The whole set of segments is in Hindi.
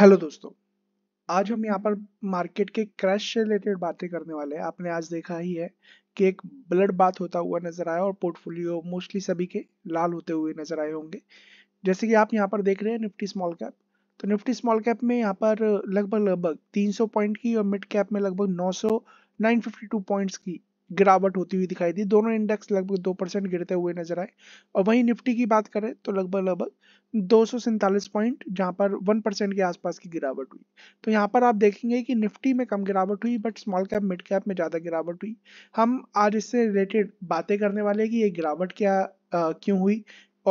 हेलो दोस्तों आज हम यहाँ पर मार्केट के क्रैश से रिलेटेड बातें करने वाले हैं आपने आज देखा ही है कि एक ब्लड बात होता हुआ नजर आया और पोर्टफोलियो मोस्टली सभी के लाल होते हुए नजर आए होंगे जैसे कि आप यहाँ पर देख रहे हैं निफ्टी स्मॉल कैप तो निफ्टी स्मॉल कैप में यहाँ पर लगभग लगभग 300 पॉइंट की और मिड कैप में लगभग 900 952 पॉइंट्स की गिरावट होती हुई दिखाई दी दोनों इंडेक्स लगभग दो परसेंट गिरते हुए नजर आए और वहीं निफ्टी की बात करें तो लगभग लगभग दो पॉइंट जहां पर वन परसेंट के आसपास की गिरावट हुई तो यहाँ पर आप देखेंगे कि निफ्टी में कम गिरावट हुई but small cap mid cap में ज़्यादा गिरावट हुई हम आज इससे रिलेटेड बातें करने वाले हैं कि ये गिरावट क्या क्यों हुई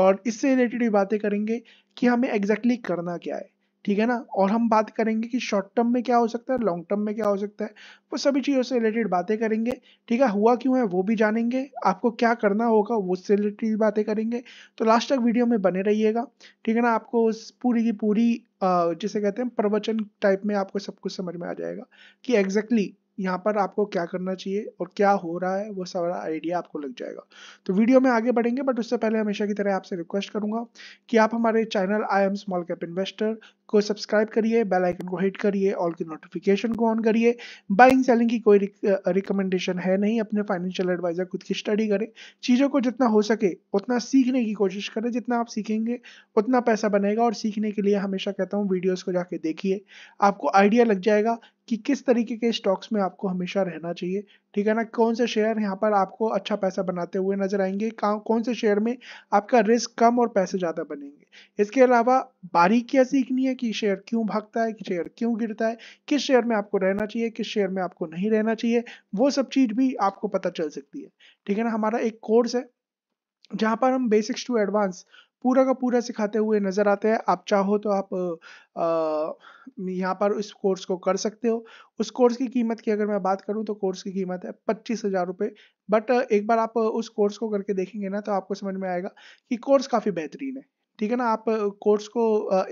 और इससे रिलेटेड भी बातें करेंगे कि हमें एग्जैक्टली exactly करना क्या है ठीक है ना और हम बात करेंगे कि शॉर्ट टर्म में क्या हो सकता है लॉन्ग टर्म में क्या हो सकता है वो सभी चीज़ों से रिलेटेड बातें करेंगे ठीक है हुआ क्यों है वो भी जानेंगे आपको क्या करना होगा उससे रिलेटेड बातें करेंगे तो लास्ट तक वीडियो में बने रहिएगा ठीक है ना आपको उस पूरी की पूरी जिसे कहते हैं प्रवचन टाइप में आपको सब कुछ समझ में आ जाएगा कि एग्जैक्टली exactly यहाँ पर आपको क्या करना चाहिए और क्या हो रहा है वो सारा आइडिया आपको लग जाएगा तो वीडियो में आगे बढ़ेंगे बट उससे पहले हमेशा की तरह आपसे रिक्वेस्ट करूंगा कि आप हमारे channel I am small cap investor को सब्सक्राइब करिए बेल आइकन को हिट करिए ऑल की नोटिफिकेशन को ऑन करिए बाइंग सेलिंग की कोई रिकमेंडेशन है नहीं अपने फाइनेंशियल एडवाइजर खुद की स्टडी करें चीज़ों को जितना हो सके उतना सीखने की कोशिश करें जितना आप सीखेंगे उतना पैसा बनेगा और सीखने के लिए हमेशा कहता हूँ वीडियोज़ को जाके देखिए आपको आइडिया लग जाएगा कि किस तरीके के स्टॉक्स में आपको हमेशा रहना चाहिए ठीक है ना कौन से शेयर यहाँ पर आपको अच्छा पैसा बनाते हुए नजर आएंगे कौन से शेयर में आपका रिस्क कम और पैसे ज़्यादा बनेंगे इसके अलावा बारीकियाँ सीखनी है कि शेयर क्यों भागता है कि शेयर क्यों गिरता है किस शेयर में आपको रहना चाहिए किस शेयर में आपको नहीं रहना चाहिए वो सब चीज़ भी आपको पता चल सकती है ठीक है ना हमारा एक कोर्स है जहाँ पर हम बेसिक्स टू एडवांस पूरा का पूरा सिखाते हुए नज़र आते हैं आप चाहो तो आप यहाँ पर इस कोर्स को कर सकते हो उस कोर्स की कीमत की अगर मैं बात करूँ तो कोर्स की कीमत है पच्चीस हज़ार रुपये बट एक बार आप उस कोर्स को करके देखेंगे ना तो आपको समझ में आएगा कि कोर्स काफ़ी बेहतरीन है ठीक है ना आप कोर्स को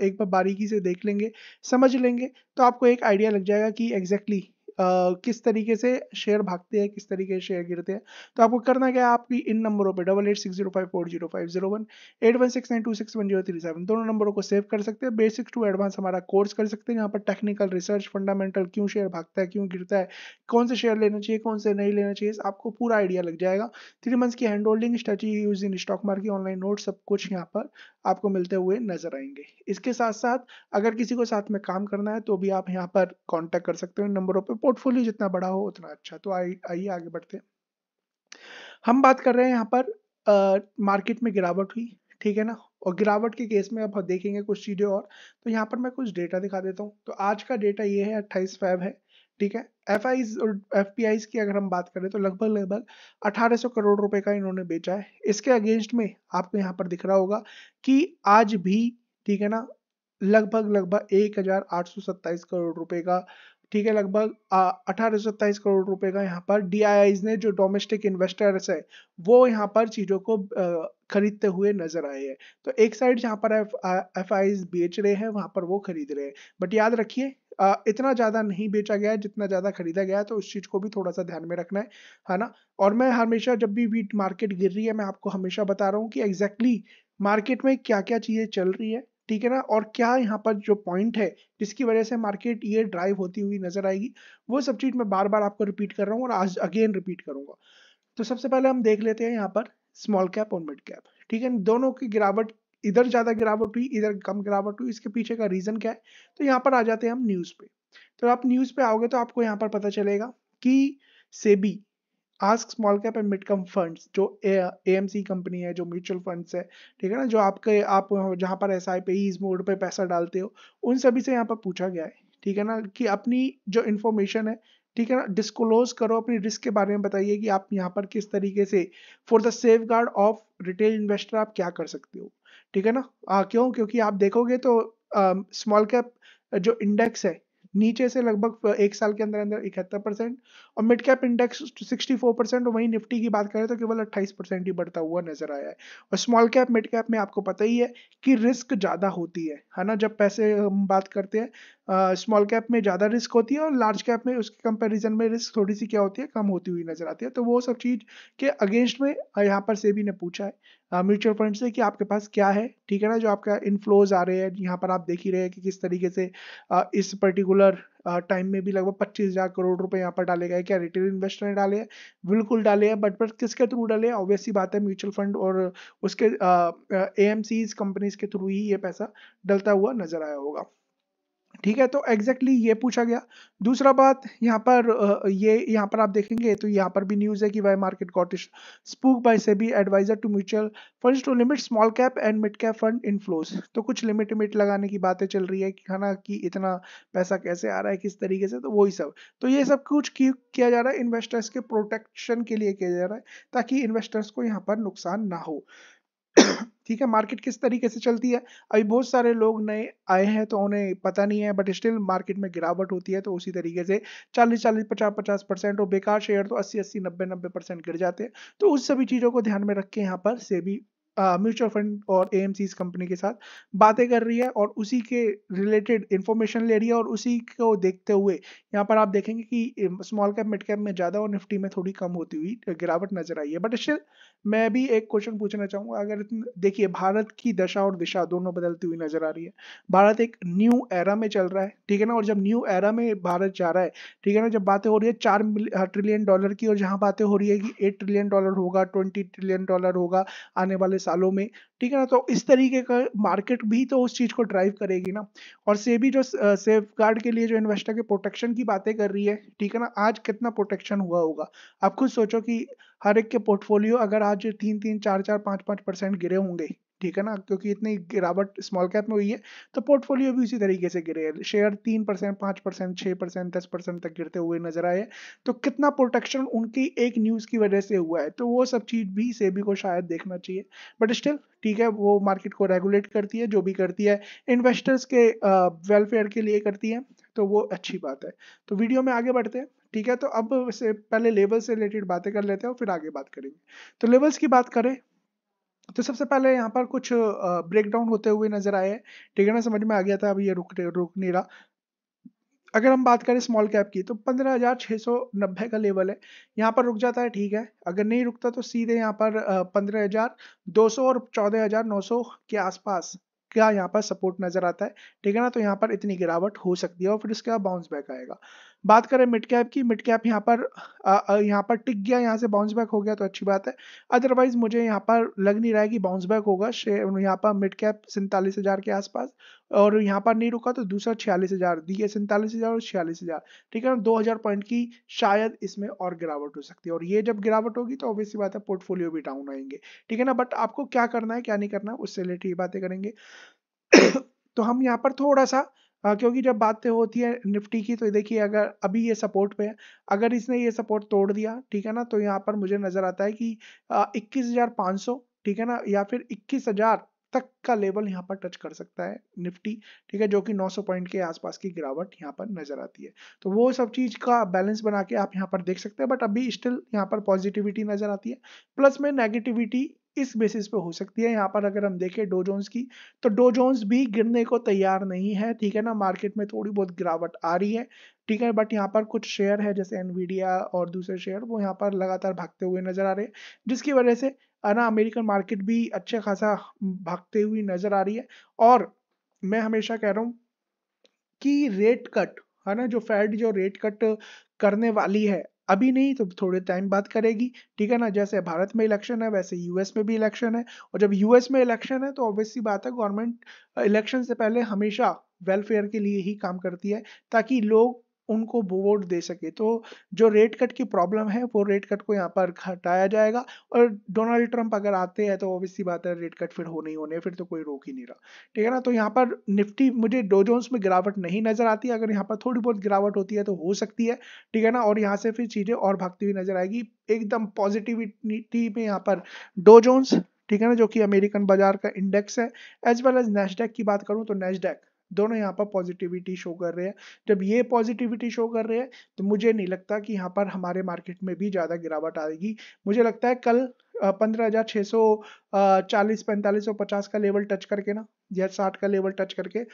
एक बार बारीकी से देख लेंगे समझ लेंगे तो आपको एक आइडिया लग जाएगा कि एग्जैक्टली exactly किस तरीके से शेयर भागते हैं किस तरीके से शेयर गिरते हैं तो आपको करना क्या है आपकी इन नंबरों पर double eight six zero five four zero five zero one eight one six nine two six one zero three seven दोनों नंबरों को सेव कर सकते हैं बेसिक टू एडवांस हमारा कोर्स कर सकते हैं यहाँ पर टेक्निकल रिसर्च फंडामेंटल क्यों शेयर भागता है क्यों गिरता है कौन से शेयर लेना चाहिए कौन से नहीं लेना चाहिए आपको पूरा आइडिया लग जाएगा थ्री मंथ्स की hand holding study use in stock market online note सब कुछ यहाँ पर आपको मिलते हुए नजर आएंगे इसके साथ साथ अगर किसी को साथ में काम करना है तो भी आप यहाँ पर कॉन्टैक्ट कर सकते हो नंबरों पर पोर्टफोलियो जितना बड़ा हो उतना अच्छा तो आइए आगे बढ़ते हम बात कर रहे हैं यहाँ पर मार्केट में गिरावट हुई ठीक है ना और गिरावट के केस में अब देखेंगे कुछ चीज़ें और तो यहाँ पर मैं कुछ डेटा दिखा देता हूँ तो आज का डेटा ये है अट्ठाईस फैब है ठीक है एफ और एफ की अगर हम बात करें तो लगभग लगभग 1800 करोड़ रुपए का इन्होंने बेचा है इसके अगेंस्ट में आपको यहाँ पर दिख रहा होगा कि आज भी ठीक है ना लगभग लगभग एक करोड़ रुपए का ठीक है लगभग अठारह करोड़ रुपए का यहाँ पर डी ने जो डोमेस्टिक इन्वेस्टर्स है वो यहाँ पर चीज़ों को खरीदते हुए नजर आए हैं तो एक साइड जहाँ पर एफ आई बेच रहे हैं वहाँ पर वो खरीद रहे हैं बट याद रखिए इतना ज़्यादा नहीं बेचा गया है जितना ज़्यादा खरीदा गया है तो उस चीज़ को भी थोड़ा सा ध्यान में रखना है है ना और मैं हमेशा जब भी वीट मार्केट गिर रही है मैं आपको हमेशा बता रहा हूँ कि एग्जैक्टली exactly मार्केट में क्या क्या चीज़ें चल रही है ठीक है ना और क्या यहाँ पर जो पॉइंट है जिसकी वजह से मार्केट ये ड्राइव होती हुई नजर आएगी वो सब चीज मैं बार बार आपको रिपीट कर रहा हूँ और आज अगेन रिपीट करूंगा तो सबसे पहले हम देख लेते हैं यहाँ पर स्मॉल कैप और मिड कैप ठीक है दोनों की गिरावट इधर ज्यादा गिरावट हुई इधर कम गिरावट हुई इसके पीछे का रीजन क्या है तो यहाँ पर आ जाते हैं हम न्यूज पे तो आप न्यूज पे आओगे तो आपको यहाँ पर पता चलेगा कि SEBI asks small cap and mid cap funds जो ए एम सी कंपनी है जो म्यूचुअल फंड्स है ठीक है ना जो आपके आप जहाँ पर एस आई पे इस मोड पे पैसा डालते हो उन सभी से यहाँ पर पूछा गया है ठीक है ना कि अपनी जो इन्फॉर्मेशन है ठीक है ना डिस्क्लोज करो अपनी रिस्क के बारे में बताइए कि आप यहाँ पर किस तरीके से for the safeguard of retail investor आप क्या कर सकते हो ठीक है ना आ, क्यों क्योंकि आप देखोगे तो स्मॉल कैप जो इंडेक्स है नीचे से लगभग एक साल के अंदर अंदर इकहत्तर परसेंट और mid cap index sixty four percent और वहीं निफ्टी की बात करें तो केवल अट्ठाईस परसेंट ही बढ़ता हुआ नजर आया है और स्मॉल कैप मिड कैप में आपको पता ही है कि रिस्क ज़्यादा होती है है ना जब पैसे हम बात करते हैं स्मॉल कैप में ज़्यादा रिस्क होती है और लार्ज कैप में उसके कंपैरिजन में रिस्क थोड़ी सी क्या होती है कम होती हुई नजर आती है तो वो सब चीज़ के अगेंस्ट में यहाँ पर सेबी ने पूछा है म्यूचुअल फंड से कि आपके पास क्या है ठीक है ना जो आपका इनफ्लोज आ रहे हैं यहाँ पर आप देख ही रहे हैं कि किस तरीके से इस पर्टिकुलर टाइम में भी लगभग पच्चीस हज़ार करोड़ रुपए यहाँ पर डाले गए क्या रिटेल इन्वेस्टर ने डाले हैं बिल्कुल डाले हैं बट पर किसके थ्रू डाले हैं ऑब्वियसली बात है म्यूचुअल फंड और उसके ए एम कंपनीज के थ्रू ही ये पैसा डलता हुआ नजर आया होगा ठीक है तो एग्जैक्टली exactly ये पूछा गया दूसरा बात यहाँ पर ये यहाँ पर आप देखेंगे तो यहाँ पर भी न्यूज़ है कि why market got spook by से भी adviser to mutual funds to limit small cap and mid cap fund inflows तो कुछ लिमिट लिमिट लगाने की बातें चल रही है कि खाना कि इतना पैसा कैसे आ रहा है किस तरीके से तो वही सब तो ये सब कुछ किया जा रहा है इन्वेस्टर्स के प्रोटेक्शन के लिए किया जा रहा है ताकि इन्वेस्टर्स को यहाँ पर नुकसान ना हो ठीक है मार्केट किस तरीके से चलती है अभी बहुत सारे लोग नए आए हैं तो उन्हें पता नहीं है बट स्टिल मार्केट में गिरावट होती है तो उसी तरीके से चालीस चालीस पचास पचास परसेंट और बेकार शेयर तो अस्सी अस्सी नब्बे नब्बे परसेंट गिर जाते हैं तो उस सभी चीज़ों को ध्यान में रख के यहाँ पर सेबी म्यूचुअल फंड और ए कंपनी के साथ बातें कर रही है और उसी के रिलेटेड इन्फॉर्मेशन ले रही है और उसी को देखते हुए यहाँ पर आप देखेंगे कि स्मॉल कैप मिड कैप में ज़्यादा और निफ्टी में थोड़ी कम होती हुई गिरावट नजर आई है बट स्टिल मैं भी एक क्वेश्चन पूछना चाहूँगा अगर देखिए भारत की दशा और दिशा दोनों बदलती हुई नजर आ रही है भारत एक न्यू एरा में चल रहा है ठीक है ना और जब न्यू एरा में भारत जा रहा है ठीक है ना जब बातें हो रही है चार ट्रिलियन डॉलर की और जहाँ बातें हो रही है कि एट ट्रिलियन डॉलर होगा ट्वेंटी ट्रिलियन डॉलर होगा आने वाले सालों में ठीक है ना तो इस तरीके का मार्केट भी तो उस चीज़ को ड्राइव करेगी ना और से भी जो सेफ गार्ड के लिए जो इन्वेस्टर के प्रोटेक्शन की बातें कर रही है ठीक है ना आज कितना प्रोटेक्शन हुआ होगा आप खुद सोचो कि हर एक के पोर्टफोलियो अगर आज तीन तीन चार चार पाँच पाँच परसेंट गिरे होंगे ठीक है ना क्योंकि इतनी गिरावट स्मॉल कैप में हुई है तो पोर्टफोलियो भी उसी तरीके से गिरे हैं शेयर तीन परसेंट पाँच परसेंट छः परसेंट दस परसेंट तक गिरते हुए नजर आए तो कितना प्रोटेक्शन उनकी एक न्यूज़ की वजह से हुआ है तो वो सब चीज़ भी सेबी को शायद देखना चाहिए बट स्टिल ठीक है वो मार्केट को रेगुलेट करती है जो भी करती है इन्वेस्टर्स के वेलफेयर के लिए करती है तो वो अच्छी बात है तो वीडियो में आगे बढ़ते हैं ठीक है तो अब से पहले लेवल से रिलेटेड बातें कर लेते हैं और फिर आगे बात करेंगे तो लेवल्स की बात करें तो सबसे पहले यहाँ पर कुछ ब्रेकडाउन होते हुए नजर आए हैं ठीक है ना समझ में आ गया था अभी ये रुक रुक नहीं रहा अगर हम बात करें स्मॉल कैप की तो पंद्रह हज़ार छः सौ नब्बे का लेवल है यहाँ पर रुक जाता है ठीक है अगर नहीं रुकता तो सीधे यहाँ पर पंद्रह हज़ार दो सौ और चौदह हज़ार नौ सौ के आसपास का यहाँ पर सपोर्ट नज़र आता है ठीक है ना तो यहाँ पर इतनी गिरावट हो सकती है और फिर उसके बाद बाउंस बैक आएगा बात करें मिड कैप की मिड कैप यहाँ पर यहाँ पर टिक गया यहाँ से बाउंस बैक हो गया तो अच्छी बात है अदरवाइज मुझे यहाँ पर लग नहीं रहा है कि बाउंस बैक होगा शेयर यहाँ पर मिड कैप सैंतालीस हज़ार के आसपास और यहाँ पर नहीं रुका तो दूसरा छियालीस हज़ार दिए सैंतालीस हज़ार और छियालीस हज़ार ठीक है ना दो हज़ार पॉइंट की शायद इसमें और गिरावट हो सकती है और ये जब गिरावट होगी तो ऑब्वियस बात है पोर्टफोलियो भी डाउन आएंगे ठीक है ना बट आपको क्या करना है क्या नहीं करना है उससे रिलेटेड ये बातें करेंगे तो हम यहाँ पर थोड़ा सा हाँ, क्योंकि जब बातें होती है निफ्टी की तो देखिए अगर अभी ये सपोर्ट पे है अगर इसने ये सपोर्ट तोड़ दिया ठीक है ना तो यहाँ पर मुझे नज़र आता है कि इक्कीस हज़ार पाँच सौ ठीक है ना या फिर इक्कीस हज़ार तक का लेवल यहाँ पर टच कर सकता है निफ्टी ठीक है जो कि 900 पॉइंट के आसपास की गिरावट यहाँ पर नजर आती है तो वो सब चीज का बैलेंस बना के आप यहाँ पर देख सकते हैं बट अभी स्टिल यहाँ पर पॉजिटिविटी नजर आती है प्लस में नेगेटिविटी इस बेसिस पे हो सकती है यहाँ पर अगर हम देखें डोजोन्स की तो डोजोन्स भी गिरने को तैयार नहीं है ठीक है ना मार्केट में थोड़ी बहुत गिरावट आ रही है ठीक है बट यहाँ पर कुछ शेयर है जैसे एनवीडिया और दूसरे शेयर वो यहाँ पर लगातार भागते हुए नजर आ रहे हैं जिसकी वजह से ना अमेरिकन मार्केट भी अच्छे खासा भागते हुए नजर आ रही है और मैं हमेशा कह रहा हूँ कि रेट कट है ना जो फेड जो रेट कट करने वाली है अभी नहीं तो थोड़े टाइम बाद करेगी ठीक है ना जैसे भारत में इलेक्शन है वैसे यूएस में भी इलेक्शन है और जब यूएस में इलेक्शन है तो ऑब्वियसली बात है गवर्नमेंट इलेक्शन से पहले हमेशा वेलफेयर के लिए ही काम करती है ताकि लोग उनको वोट दे सके तो जो रेट कट की प्रॉब्लम है वो रेट कट को यहाँ पर घटाया जाएगा और डोनाल्ड ट्रंप अगर आते हैं तो ऑब्वियसली बात है रेट कट फिर हो नहीं होने फिर तो कोई रोक ही नहीं रहा ठीक है ना तो यहाँ पर निफ्टी मुझे डोजोन्स में गिरावट नहीं नजर आती अगर यहाँ पर थोड़ी बहुत गिरावट होती है तो हो सकती है ठीक है ना और यहाँ से फिर चीजें और भागती हुई नजर आएगी एकदम पॉजिटिविटी में यहाँ पर डोजोन्स ठीक है ना जो कि अमेरिकन बाजार का इंडेक्स है एज वेल एज नेस्डेक की बात करूं तो नेस्डेक दोनों यहाँ पर पॉजिटिविटी शो कर रहे हैं जब ये पॉजिटिविटी शो कर रहे हैं तो मुझे नहीं लगता कि यहाँ पर हमारे मार्केट में भी ज़्यादा गिरावट आएगी मुझे लगता है कल पंद्रह हजार छः सौ चालीस पैंतालीस सौ पचास का लेवल टच करके ना या साठ का लेवल टच करके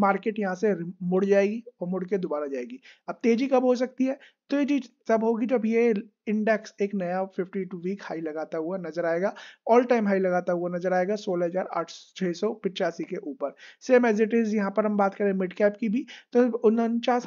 मार्केट यहाँ से मुड़ जाएगी और मुड़ के दोबारा जाएगी अब तेजी कब हो सकती है तो ये चीज तब होगी जब ये इंडेक्स एक नया 52 वीक हाई लगाता हुआ नजर आएगा ऑल टाइम हाई लगाता हुआ नजर आएगा सोलह हजार आठ के ऊपर सेम एज इट इज यहाँ पर हम बात करें मिड कैप की भी तो उनचास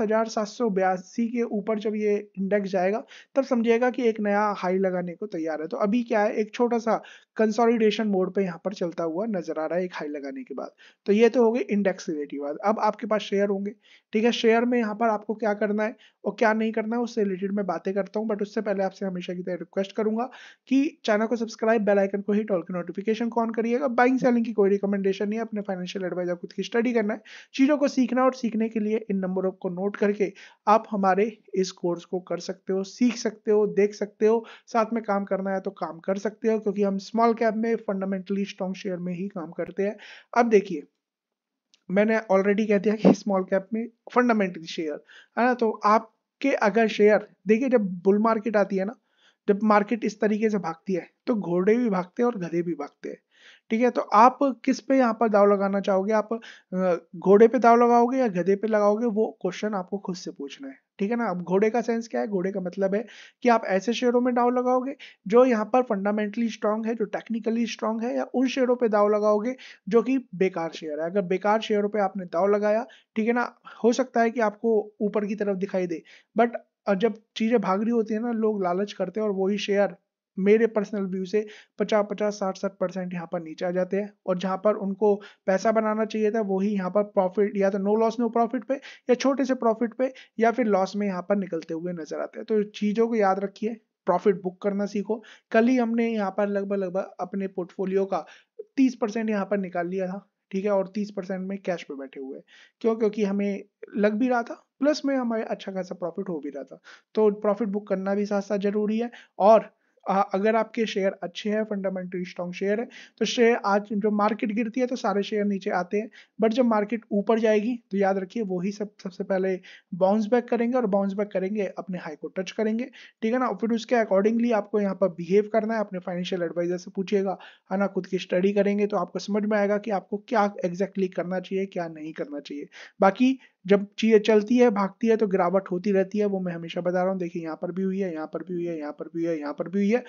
के ऊपर जब ये इंडेक्स जाएगा तब समझिएगा कि एक नया हाई लगाने को तैयार है तो अभी क्या है एक छोटा सा कंसोलिडेशन मोड पे यहाँ पर चलता हुआ नजर आ रहा है एक हाई लगाने के बाद तो ये तो हो गई इंडेक्स रिलेटिव बात अब आपके पास शेयर होंगे ठीक है शेयर में यहाँ पर आपको क्या करना है और क्या नहीं करना है उससे रिलेटेड मैं बातें करता हूँ बट उससे पहले आपसे हमेशा की तरह रिक्वेस्ट करूंगा कि चैनल को सब्सक्राइब बेल आइकन को ही टॉल के नोटिफिकेशन को करिएगा बाइंग सेलिंग की कोई रिकमेंडेशन नहीं अपने फाइनेंशियल एडवाइजर खुद की स्टडी करना है चीज़ों को सीखना और सीखने के लिए इन नंबरों को नोट करके आप हमारे इस कोर्स को कर सकते हो सीख सकते हो देख सकते हो साथ में काम करना है तो काम कर सकते हो क्योंकि हम स्मॉल कैप में फंडामेंटली स्ट्रॉन्ग शेयर में ही काम करते हैं अब देखिए मैंने ऑलरेडी कह दिया कि स्मॉल कैप में फंडामेंटली शेयर है ना तो आपके अगर शेयर देखिए जब बुल मार्केट आती है ना जब मार्केट इस तरीके से भागती है तो घोड़े भी भागते हैं और गधे भी भागते हैं ठीक है तो आप किस पे यहाँ पर दाव लगाना चाहोगे आप घोड़े पे दाव लगाओगे या गधे पे लगाओगे वो क्वेश्चन आपको खुद से पूछना है ठीक है ना अब घोड़े का सेंस क्या है घोड़े का मतलब है कि आप ऐसे शेयरों में दाव लगाओगे जो यहाँ पर फंडामेंटली स्ट्रांग है जो टेक्निकली स्ट्रांग है या उन शेयरों पे दाव लगाओगे जो कि बेकार शेयर है अगर बेकार शेयरों पे आपने दाव लगाया ठीक है ना हो सकता है कि आपको ऊपर की तरफ दिखाई दे बट जब चीज़ें भाग रही होती है ना लोग लालच करते हैं और वही शेयर मेरे पर्सनल व्यू से पचास पचास साठ साठ परसेंट यहाँ पर नीचे आ जाते हैं और जहाँ पर उनको पैसा बनाना चाहिए था वही यहाँ पर प्रॉफिट या तो नो लॉस नो प्रॉफिट पे या छोटे से प्रॉफिट पे या फिर लॉस में यहाँ पर निकलते हुए नजर आते हैं तो चीज़ों को याद रखिए प्रॉफिट बुक करना सीखो कल ही हमने यहाँ पर लगभग लगभग अपने पोर्टफोलियो का तीस परसेंट यहाँ पर निकाल लिया था ठीक है और तीस परसेंट में कैश पे बैठे हुए क्यों क्योंकि हमें लग भी रहा था प्लस में हमारे अच्छा खासा प्रॉफिट हो भी रहा था तो प्रॉफिट बुक करना भी साथ साथ जरूरी है और अगर आपके शेयर अच्छे हैं फंडामेंटली स्ट्रॉन्ग शेयर है तो शेयर आज जो मार्केट गिरती है तो सारे शेयर नीचे आते हैं बट जब मार्केट ऊपर जाएगी तो याद रखिए वही सब सबसे पहले बाउंस बैक करेंगे और बाउंस बैक करेंगे अपने हाई को टच करेंगे ठीक है ना फिर उसके अकॉर्डिंगली आपको यहाँ पर बिहेव करना है अपने फाइनेंशियल एडवाइजर से पूछिएगा है ना खुद की स्टडी करेंगे तो आपको समझ में आएगा कि आपको क्या एग्जैक्टली exactly करना चाहिए क्या नहीं करना चाहिए बाकी जब चीज़ें चलती है भागती है तो गिरावट होती रहती है वो मैं हमेशा बता रहा हूँ देखिए यहाँ पर भी हुई है यहाँ पर भी हुई है यहाँ पर भी हुई है यहाँ पर भी हुई है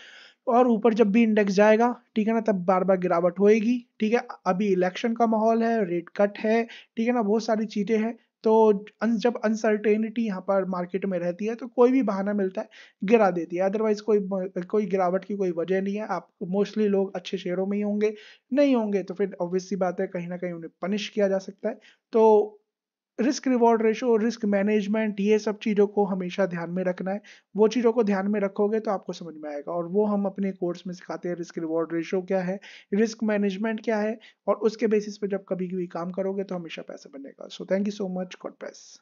और ऊपर जब भी इंडेक्स जाएगा ठीक है ना तब बार बार गिरावट होएगी ठीक है अभी इलेक्शन का माहौल है रेट कट है ठीक है ना बहुत सारी चीज़ें हैं तो जब अनसर्टेनिटी यहाँ पर मार्केट में रहती है तो कोई भी बहाना मिलता है गिरा देती है अदरवाइज कोई कोई गिरावट की कोई वजह नहीं है आप मोस्टली लोग अच्छे शेयरों में ही होंगे नहीं होंगे तो फिर ऑब्वियसली बात है कहीं ना कहीं उन्हें पनिश किया जा सकता है तो risk reward ratio risk management ये सब चीज़ों को हमेशा ध्यान में रखना है वो चीज़ों को ध्यान में रखोगे तो आपको समझ में आएगा और वो हम अपने कोर्स में सिखाते हैं रिस्क रिवॉर्ड रेशो क्या है रिस्क मैनेजमेंट क्या है और उसके बेसिस पे जब कभी भी काम करोगे तो हमेशा पैसा बनेगा so thank you so much God bless